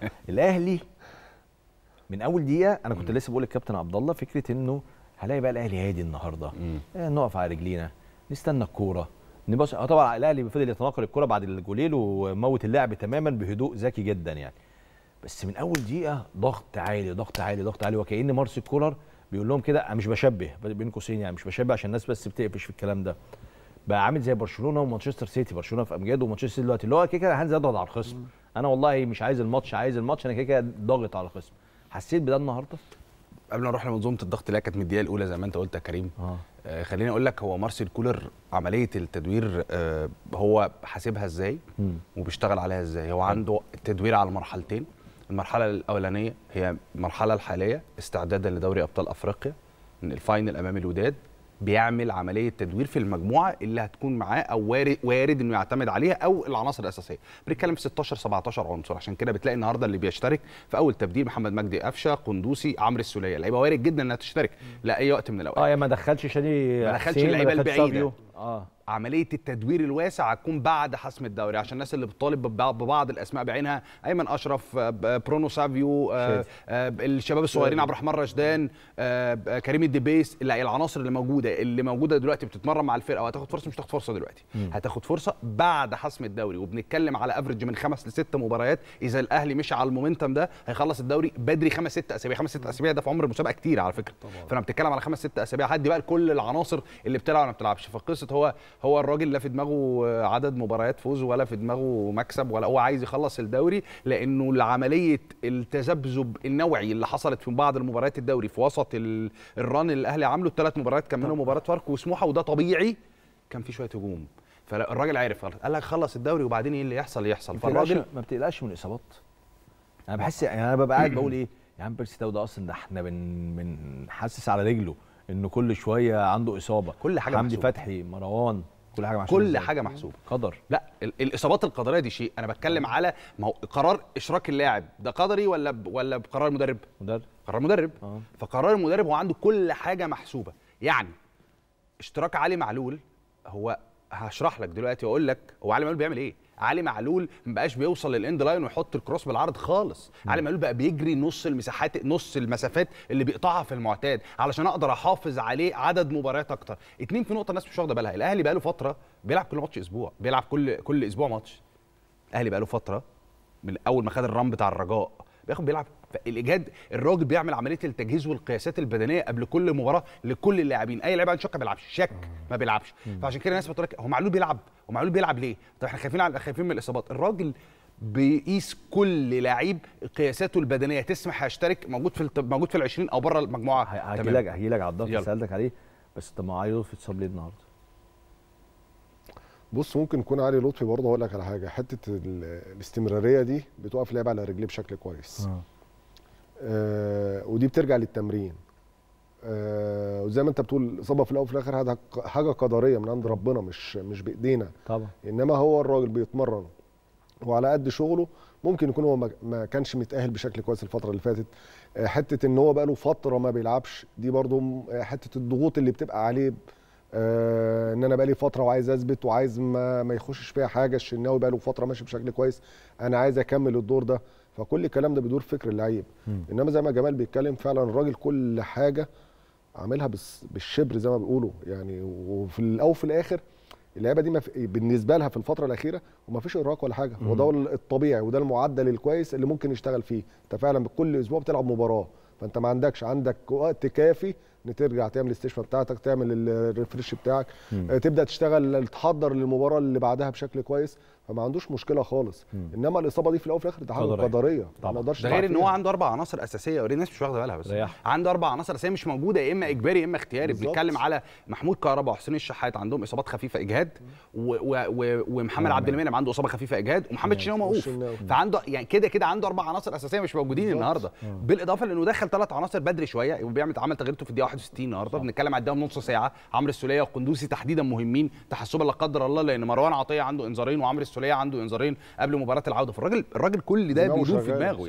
الاهلي من اول دقيقه انا كنت لسه بقول للكابتن عبد الله فكره انه هلاقي بقى الاهلي هادي النهارده آه نقف على رجلينا نستنى الكوره نبص آه، طبعا الاهلي فضل يتناقل الكوره بعد الجولين وموت اللعب تماما بهدوء ذكي جدا يعني بس من اول دقيقه ضغط عالي ضغط عالي ضغط عالي وكان مارسيل كولر بيقول لهم كده انا مش بشبه بين قوسين يعني مش بشبه عشان الناس بس بتقفش في الكلام ده بقى عامل زي برشلونه ومانشستر سيتي برشلونه في امجاد ومانشستر سيتي دلوقتي اللي هو كده هنزل اضغط على الخصم انا والله مش عايز الماتش عايز الماتش انا كده كده ضاغط على الخصم حسيت بده النهارده قبل ما نروح لمنظومه الضغط اللي كانت من الدقيقه الاولى زي ما انت قلت يا كريم آه. آه خليني اقول لك هو مارسيل كولر عمليه التدوير آه هو حاسبها ازاي وبيشتغل عليها ازاي هو عنده التدوير على مرحلتين المرحله الاولانيه هي المرحله الحاليه استعدادا لدوري ابطال افريقيا الفاينل امام الوداد بيعمل عمليه تدوير في المجموعه اللي هتكون معاه او وارد, وارد انه يعتمد عليها او العناصر الاساسيه بنتكلم في 16 17 عنصر عشان كده بتلاقي النهارده اللي بيشترك في اول تبديل محمد مجدي قفشه قندوسي عمرو السوليه اللعيبه وارد جدا انها تشترك لاي وقت من الاوقات اه يا ما دخلش شادي ما دخلش اللعيبه البعيده اه عمليه التدوير الواسع هتكون بعد حسم الدوري عشان الناس اللي بتطالب ببعض الاسماء بعينها ايمن اشرف آه، برونو سافيو آه، آه، الشباب الصغيرين عبد الرحمن رشدان كريم الدبيس العناصر اللي موجوده اللي موجوده دلوقتي بتتمرن مع الفرقه وهتاخد فرصه مش هتاخد فرصه دلوقتي م. هتاخد فرصه بعد حسم الدوري وبنتكلم على افرج من خمس لست مباريات اذا الاهلي مش على المومنتم ده هيخلص الدوري بدري خمس ست اسابيع خمس ست اسابيع ده في عمر المسابقه كتير على فكره طبعا. فانا بتكلم على خمس ست اسابيع هدي بقى لكل العناصر اللي بتلعب ولا ما بتلعبش فقصه هو هو الراجل لا في دماغه عدد مباريات فوز ولا في دماغه مكسب ولا هو عايز يخلص الدوري لانه العمليه التذبذب النوعي اللي حصلت في بعض المباريات الدوري في وسط الران اللي الاهلي عامله الثلاث مباريات كان منهم مباراه فاركو وسموحه وده طبيعي كان في شويه هجوم فالراجل عارف قال لك خلص الدوري وبعدين ايه اللي يحصل يحصل فالراجل ما بتقلقش من الاصابات انا بحس يعني انا ببقى قاعد بقول ايه يا عم بيرسي ده اصلا ده احنا بن بنحسس على رجله انه كل شويه عنده اصابه كل حاجه حمدي فتحي مروان كل حاجه محسوبه كل حاجه محسوبه قدر لا الاصابات القدريه دي شيء انا بتكلم على ما هو قرار اشراك اللاعب ده قدري ولا ب... ولا بقرار المدرب مدرب قرار مدرب آه. فقرار المدرب هو عنده كل حاجه محسوبه يعني اشتراك علي معلول هو هشرح لك دلوقتي واقول لك هو علي معلول بيعمل ايه علي معلول ما بقاش بيوصل للاند لاين ويحط الكروس بالعرض خالص مم. علي معلول بقى بيجري نص المساحات نص المسافات اللي بيقطعها في المعتاد علشان اقدر احافظ عليه عدد مباريات اكتر اتنين في نقطه الناس مش واخده بالها الاهلي بقى له فتره بيلعب كل ماتش اسبوع بيلعب كل كل اسبوع ماتش الاهلي بقى له فتره من اول ما خد الرام بتاع الرجاء بياخد بيلعب الاجهاد الراجل بيعمل عمليه التجهيز والقياسات البدنيه قبل كل مباراه لكل اللاعبين اي لاعب عنده شك ما بيلعبش شك ما بيلعبش فعشان كده الناس بتقول لك هو معلول بيلعب هو معلول بيلعب ليه طب احنا خايفين على خايفين من الاصابات الراجل بيقيس كل لعيب قياساته البدنيه تسمح هيشترك موجود في موجود في ال 20 او بره المجموعه هجيلك هجيلك على الضغط اللي سالتك عليه بس طب ما علي لطفي ليه النهارده؟ بص ممكن يكون علي لطفي برضه هقول لك على حاجه حته الاستمراريه دي بتقف لعب على رجليه بشكل كويس آه. آه ودي بترجع للتمرين آه وزي ما انت بتقول الاصابه في الاول وفي الاخر حاجه قدريه من عند ربنا مش مش بايدينا طبعا انما هو الراجل بيتمرن وعلى قد شغله ممكن يكون هو ما كانش متاهل بشكل كويس الفتره اللي فاتت آه، حته ان هو بقى له فتره ما بيلعبش دي برضه آه، حته الضغوط اللي بتبقى عليه آه، ان انا بقالي فتره وعايز اثبت وعايز ما, ما يخشش فيها حاجه الشناوي بقاله فتره ماشي بشكل كويس انا عايز اكمل الدور ده فكل الكلام ده بيدور فكر اللعيب انما زي ما جمال بيتكلم فعلا الراجل كل حاجه عاملها بالشبر زي ما بيقولوا يعني وفي الاول وفي الاخر اللعيبه دي بالنسبه لها في الفتره الاخيره وما فيش اراك ولا حاجه هو ده الطبيعي وده المعدل الكويس اللي ممكن يشتغل فيه انت فعلا كل اسبوع بتلعب مباراه فانت ما عندكش عندك وقت كافي ان ترجع تعمل الاستشفاء بتاعتك تعمل الريفرش بتاعك مم. آه، تبدا تشتغل تحضر للمباراه اللي بعدها بشكل كويس فما عندوش مشكله خالص مم. انما الاصابه دي في الاول وفي الاخر ده حاجه قدريه ما اقدرش ده غير ان هو عنده اربع عناصر اساسيه وري الناس مش واخده بالها بس ريح. عنده اربع عناصر اساسيه مش موجوده يا اما اجباري يا اما اختياري بنتكلم على محمود كهربا وحسين الشحات عندهم اصابات خفيفه اجهاد ومحمد آه. عبد المنعم عنده اصابه خفيفه اجهاد ومحمد شناوي موقوف فعنده يعني كده كده عنده اربع عناصر اساسيه مش موجودين النهارده آه. بالاضافه لانه دخل ثلاث عناصر بدري شويه وبيعمل عمل تغييرته في الدقيقه 61 النهارده بنتكلم على الدقيقه نص ساعه عمرو السوليه والقندوسي تحديدا مهمين تحسبا لا قدر الله لان مروان عطيه عنده انذارين وعمرو السوليه عنده انذارين قبل مباراه العوده فالراجل الراجل كل ده بيدور في دماغه يعني